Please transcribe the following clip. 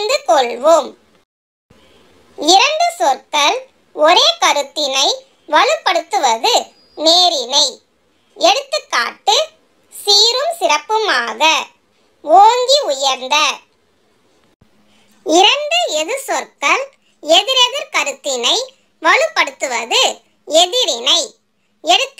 புரிந்து கொள்வோம் இரண்டு சொற்கள் ஒரே கருத்தினை வலுப்படுத்துவது நேரினை எடுத்துக்காட்டு சீரும் சிறப்புமாக ஓங்கி உயர்ந்த இரண்டு எது சொற்கள் எதிரெதிர் கருத்தினை வலுப்படுத்துவது எதிரினை எடுத்து